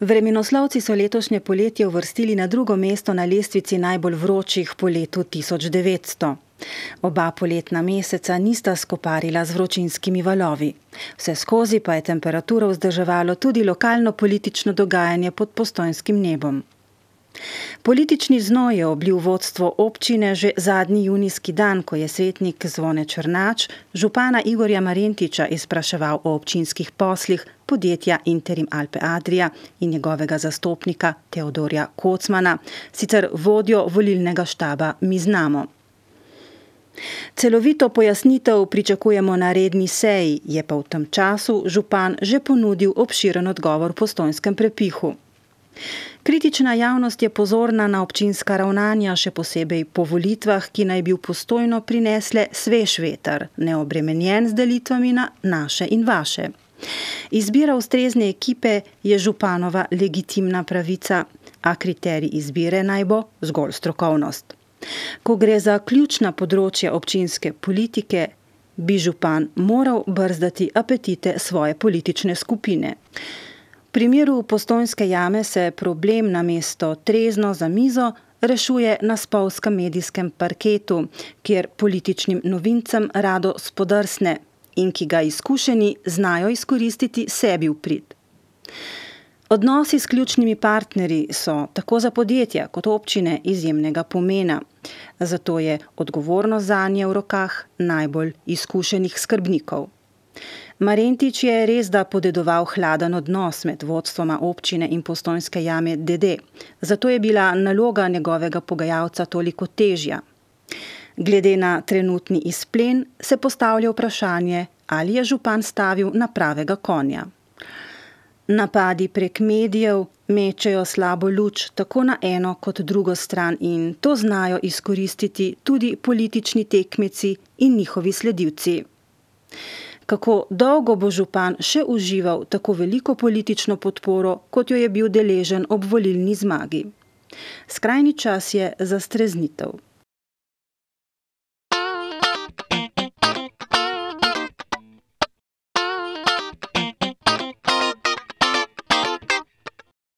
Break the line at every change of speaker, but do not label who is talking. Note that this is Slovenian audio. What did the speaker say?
Vremenoslavci so letošnje poletje uvrstili na drugo mesto na lestvici najbolj vročih po letu 1900. Oba poletna meseca nista skoparila z vročinskimi valovi. Vse skozi pa je temperatura vzdrževalo tudi lokalno politično dogajanje pod postojskim nebom. Politični znoj je obljub vodstvo občine že zadnji junijski dan, ko je svetnik Zvone Črnač župana Igorja Marentiča izpraševal o občinskih poslih podjetja Interim Alpe Adria in njegovega zastopnika Teodorja Kocmana, sicer vodjo volilnega štaba Mi znamo. Celovito pojasnitev pričakujemo na redni seji, je pa v tem času župan že ponudil obširen odgovor po stonskem prepihu. Kritična javnost je pozorna na občinska ravnanja, še posebej po volitvah, ki naj bi v postojno prinesle svež veter, neobremenjen z delitvami na naše in vaše. Izbira ustrezne ekipe je županova legitimna pravica, a kriterij izbire naj bo zgolj strokovnost. Ko gre za ključna področja občinske politike, bi župan moral brzdati apetite svoje politične skupine. V primeru postojske jame se problem na mesto trezno za mizo rešuje na spolskem medijskem parketu, kjer političnim novincem rado spodrsne in ki ga izkušeni znajo izkoristiti sebi v prid. Odnosi s ključnimi partnerji so tako za podjetja kot občine izjemnega pomena, zato je odgovornost za nje v rokah najbolj izkušenih skrbnikov. Marentič je res, da podedoval hladen odnos med vodstvoma občine in postojske jame DD, zato je bila naloga njegovega pogajalca toliko težja. Glede na trenutni izplen se postavlja vprašanje, ali je župan stavil na pravega konja. Napadi prek medijev mečejo slabo luč tako na eno kot drugo stran in to znajo izkoristiti tudi politični tekmeci in njihovi sledilci kako dolgo bo župan še užival tako veliko politično podporo, kot jo je bil deležen ob volilni zmagi. Skrajni čas je za streznitev.